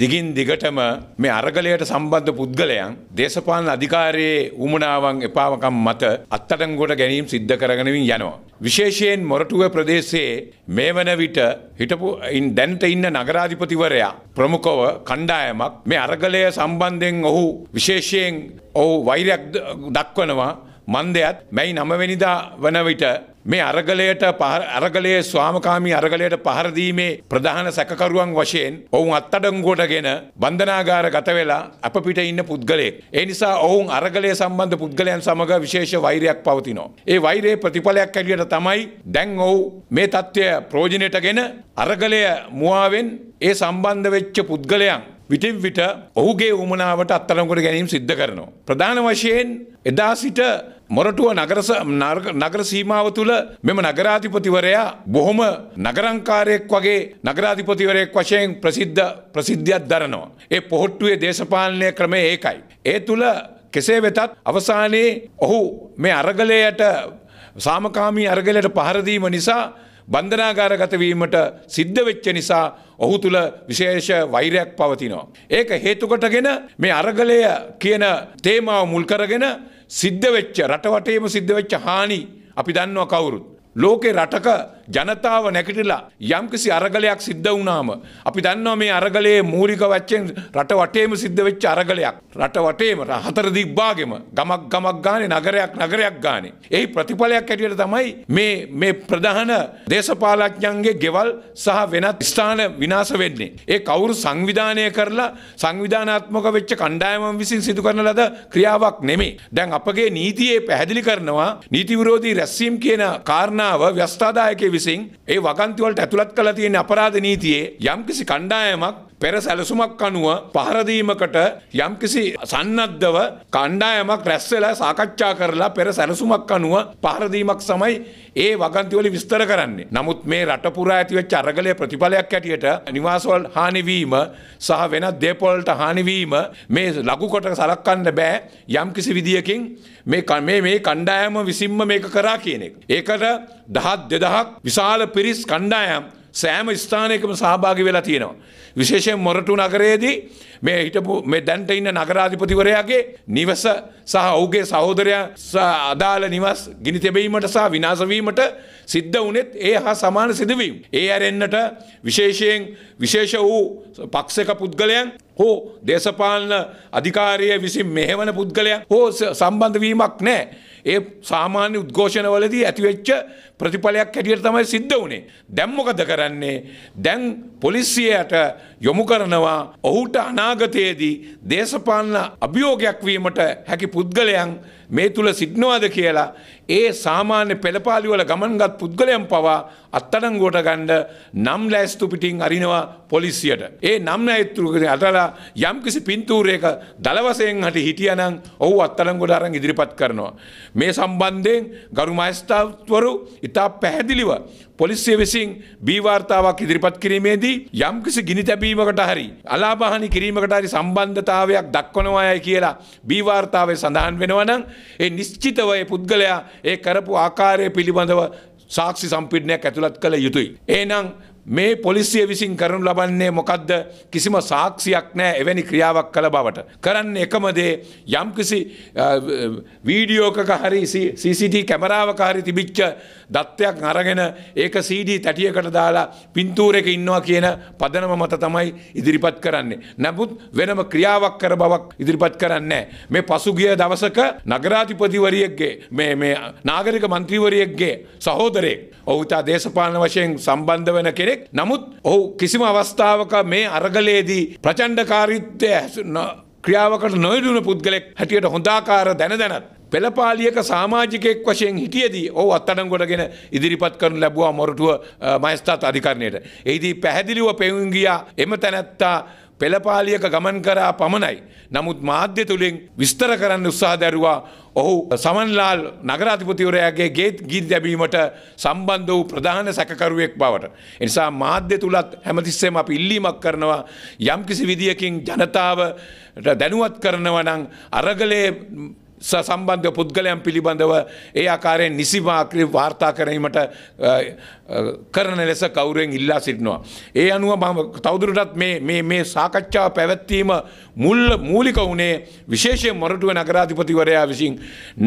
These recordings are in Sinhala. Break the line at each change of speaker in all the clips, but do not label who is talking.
දිගින් දිගටම මේ අරගලයට සම්බන්ධ පුද්ගලයන් දේශපාලන අධිකාරයේ උමනාවන් එපාවකම් මත අත්තටංගොට ගැනීම් සිද්ධ කරගෙනවින් යනවා. විශේෂයෙන් මොරටුව ප්‍රදේශයේ මේ වන විට හිටපු දැන්ට ඉන්න නගරාධිපතිවරයා ප්‍රමුඛව කණ්ඩායමක් මේ අරගලය සම්බන්ධයෙන් ඔහු විශේෂයෙන් ඔහු වෛරයක් දක්වනවා මන්දයත් මැයි නමවෙනිදා වන විට මේ අරගලයට අරගලයේ ස්වාමකාමී අරගලයට පහරදීමේ ප්‍රධාන සැකකරුවන් වශයෙන් ඔවුන් අත්තඩංගුවටගෙන බන්ධනාගාර ගත වෙලා අප පිට ඉන්න පුද්ගලයෙක්. ඒ නිසා ඔවුන් අරගලය සම්බන්ධ පුද්ගලයන් සමග විශේෂ වෛරයක් පවතිනවා. ඒ වෛරයේ ප්‍රතිඵලයක් ඇලියට තමයි දැන් ඔවු මේ තත්ත්වය ප්‍රෝජනයටගෙන අරගලය මුවාවෙන් ඒ සම්බන්ධ වෙච්ච පුද්ගලයන් විටින් විට ඔහුගේ උමනාවට අත්තරංකොට ගැනීම සිද්ධ කරනවා. ප්‍රධාන වශයෙන් එදා සිට මොරටුව නගර සීමාව තුළ මෙම නගරාධිපතිවරයා බොහොම නගරංකාරයෙක් වගේ නගරාධිපතිවරයෙක් වශයෙන් ප්‍රසිද්ධ ප්‍රසිද්ධියක් දරනවා. ඒ පොහොට්ටුවේ දේශපාලනය ක්‍රමය ඒකයි. ඒ තුළ කෙසේ වෙතත් අවසානයේ ඔහු මේ අරගලයට සාමකාමී අරගලයට පහරදීම නිසා බන්ධනාගාරගතවීමට සිද්ධ වෙච්ච නිසා ඔහු තුළ විශේෂ වෛරයක් පවතිනවා. ඒක හේතුකොටගෙන මේ අරගලය කියන තේමාව මුල්කරගෙන සිද්ධ වෙච්ච රටවටේම සිද්ධ වෙච්ච හානි අපි දන්නවා කවුරුත්. ලෝකෙ රටක ජනතාව නැකටිලා යම්කිසි අරගලයක් සිද්ධ වුණාම අපි දන්නවා මේ අරගලයේ මූලික වච්චෙන් රට වටේම සිද්ධ වෙච්ච අරගලයක් රට වටේම හතර දිග්බාගෙම ගමක් ගමක් ගානේ නගරයක් නගරයක් ගානේ එහි ප්‍රතිඵලයක් ඇටියට තමයි මේ මේ ප්‍රධාන දේශපාලඥයන්ගේ ගෙවල් සහ වෙනත් ස්ථාන විනාශ වෙන්නේ ඒ කවුරු සංවිධානය කරලා සංවිධානාත්මක වෙච්ච කණ්ඩායමන් විසින් සිදු කරන ලද ක්‍රියාවක් නෙමේ දැන් අපගේ නීතියේ පැහැදිලි කරනවා නීති විරෝධී රැස්වීම කියන කාරණාව ව්‍යස්ථාදායකයේ විසින් ඒ වගන්තිවලට ඇතුළත් කළ තියෙන අපරාධ නීතියේ යම්කිසි කණ්ඩායමක් පෙර සැලසුමක් අනුව පහරදීමකට යම්කිසි සන්නද්ධව කණ්ඩායමක් රැස්වෙලා සාකච්ඡා කරලා පෙර සැලසුමක් අනුව පහරදීමක් සමයි ඒ වගන්තිවල විස්තර කරන්නේ. නමුත් මේ රටපුරා ඇතිවෙච්ච අරගලය ප්‍රතිඵලයක් ඇටියට නිවාසවල් හානිවීම සහ වෙනත් දේපොල්ට හානිවීම මේ ලඝුකොට සලකන්න බෑ යම්කිසි විදියකින් මේ මේ මේ කණ්ඩායම විසින්ම මේක කරා කියන එක. ඒකට දහත් දෙදහක් විශාල පිරිස් කණ්ඩායම් සෑම ස්ථානයකම සහභාගි වෙලා තියෙනවා. විශේෂයෙන් මොරටු නගරයේදී මේ හිටපු මේ දැන්ට ඉන්න නගරාධිපතිවරයාගේ නිවස සහ ඔහුගේ සහෝදරයා අදාළ නිවස් ගිනි තැබීමට සහ විනාශවීමට සිද්ධ වුණෙත් ඒ හා සමාන සිදුවීම්. ඒ ඇරෙන්නට විශේෂයෙන් විශේෂ වූ පක්ෂක පුද්ගලයන් හෝ දේශපාලන අධිකාරිය විසින් මෙහෙවන පුද්ගලයා හෝ සම්බන්ධවීමක් නෑ. ඒ සාමාන්‍ය උද්ඝෝෂණවලදී ඇතිවෙච්ච ප්‍රතිඵලයක් හැටියට තමයි සිද්ධ වුණේ. දැන් මොකද කරන්නේ? දැන් පොලිසියට යොමු කරනවා ඔහුට අනාගතයේදී දේශපාලන අභියෝගයක් වීමට හැකි පුද්ගලයන් මේ තුල සිටනවාද කියලා ඒ සාමාන්‍ය පෙළපාලි වල ගමන්ගත් පුද්ගලයන් පවා අත්අඩංගුවට ගන්න නම් ලෑස්තු පිටින් අරිනවා පොලිසියට. ඒ නම් ලෑස්තුකේ අතලා යම්කිසි පින්තූරයක දල වශයෙන් හට හිටියානම් ඔහු අත්අඩංගුවට අරන් ඉදිරිපත් කරනවා. මේ සම්බන්ධයෙන් ගරු මහස්ථාවරු ඉතා පැහැදිලිව පොලිසිය විසින් බීවාර්තාවක් ඉදිරිපත් කිරීමේදී යම්කිසි ගිනි තැබීමකට හරි අලාභහනි කිරීමකට හරි සම්බන්ධතාවයක් දක්වනවායයි කියලා බීවාර්තාවේ සඳහන් වෙනවනම් ඒ නිශ්චිතව ඒ පුද්ගලයා ඒ කරපු ආකාරය පිළිබඳව සාක්ෂි සම්පීඩනයක් ඇතුළත් කළ යුතුයි. එහෙනම් මේ පොලිසිය විසින් කරනු ලබන්නේ මොකක්ද කිසිම සාක්ෂියක් නෑ එවැනි ක්‍රියාවක් කළ බවට. කරන්න එකමදේ යම්කිසි වීඩියෝකක හරි CCD කැමරාවක හරි තිබිච්ච දත්තයක් අරගෙන ඒක CD තැටියකට දාලා පින්තූරයක ඉන්නවා කියන පදනම මත තමයි ඉදිරිපත් කරන්නේ. නමුත් වෙනම ක්‍රියාවක් කර බවක් ඉදිරිපත් කරන්නේ මේ පසුගිය දවසක නගරාධිපතිවරියක්ගේ මේ මේ නාගරික මන්ත්‍රීවරියක්ගේ සහෝදරයෙක් ඔහු ඉතා දේශපාලන වශයෙන් සම්බන්ධ වෙන කෙනෙක් පුද්ගලයෙක් නමුත් ඔහු කිසිම අවස්ථාවක මේ අරගලයේදී ප්‍රචණ්ඩකාරීත්වය ක්‍රියාවකට නොයදුන පුද්ගලෙක් හැටියට හොඳාකාර දැන දැනත් පෙළපාලියක සාමාජිකයෙක් වශයෙන් හිටියදී ඔහු අත්අඩංගුවටගෙන ඉදිරිපත් කරන ලැබුවා මොරටුව මහස්ථාත් අධිකරණයට. එහිදී පැහැදිලිව පෙවුම් ගියා එම තැනැත්තා පෙළපාලියක ගමන් කරා පමණයි. නමුත් මාධ්‍ය තුළින් විස්තර කරන්න උත්සාහ දැරුවා ඔහු සමන්ලාල් නගරාධිපතිවරයාගේ ගේත් ගීත දැබීමට සම්බන්ධ වූ ප්‍රධාන සැකකරුවෙක් බවට. එනිසා මාධ්‍ය තුළත් හැමතිස්සෙම අප ඉල්ලීමක් කරනවා යම්කිසි විදියකින් ජනතාවට දැනුවත් කරනවනං අරගලයේ සම්බන්ධ පුද්ගලයන් පිළිබඳව ඒ ආකාරයෙන් නිසිමාක්‍රී වාර්තා කරනීමට කරන ලෙස කවුරෙන් ඉල්ලා සිටිනවා. ඒ අනුව මම තවදුරටත් මේ මේ සාකච්ඡාව පැවැත්වීම මුල් මූලික වුණේ විශේෂයෙන් මොරටුව නගරාධිපතිවරයා විසින්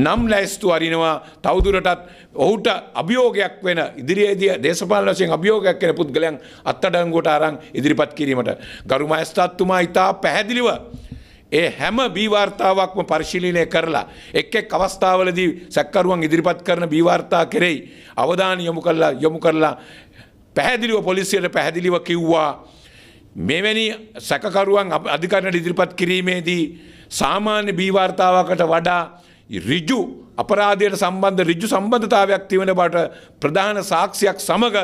නම් ලැයිස්තු අරිනවා තවදුරටත් ඔහුට අභියෝගයක් වෙන ඉදිරියේදී දේශපාලන වශයෙන් අභියෝගයක් වෙන පුද්ගලයන් අත්අඩංගුවට අරන් ඉදිරිපත් කිරීමට ගරු මහස්ථාත්තුමා ඉතා පැහැදිලිව ඒ හැම බීවාර්තාවක්ම පරිශීලනය කරලා එක් එක් අවස්ථාවලදී සැකකරුවන් ඉදිරිපත් කරන බීවාර්තා කෙරෙහි අවධානය යොමු කළා යොමු කරලා පැහැදිලිව පොලිසියට පැහැදිලිව කිව්වා මෙවැනි සැකකරුවන් අධිකරණයට ඉදිරිපත් කිරීමේදී සාමාන්‍ය බීවාර්තාවකට වඩා ඍජු අපරාධයට සම්බන්ධ ඍජු සම්බන්ධතාවයක් තිබෙන බවට ප්‍රධාන සාක්ෂියක් සමග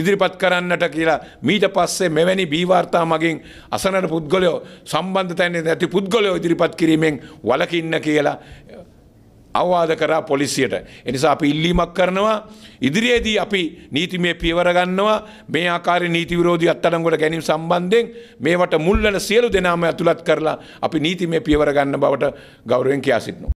ඉදිරිපත් කරන්නට කියලා මීට පස්සේ මෙවැනි බීවාර්තා මගින් අසනට පුද්ගලයෝ සම්බන්ධ තැන්නේ ඇති පුද්ගලයෝ ඉදිරිපත් කිරීමෙන් වලකින්න කියලා අවවාද කරා පොලිසියට. එනිසා අපි ඉල්ලීමක් කරනවා ඉදිරියේදී අපි නීතිමය පියවර ගන්නවා මේ ආකාරයේ නීති විරෝධී අත්අඩංගුවට ගැනීම සම්බන්ධයෙන් මේවට මුල් වෙන සියලු දෙනාම ඇතුළත් කරලා අපි නීතිමය පියවර ගන්න බවට ගෞරවයෙන් කියා සිටිනවා.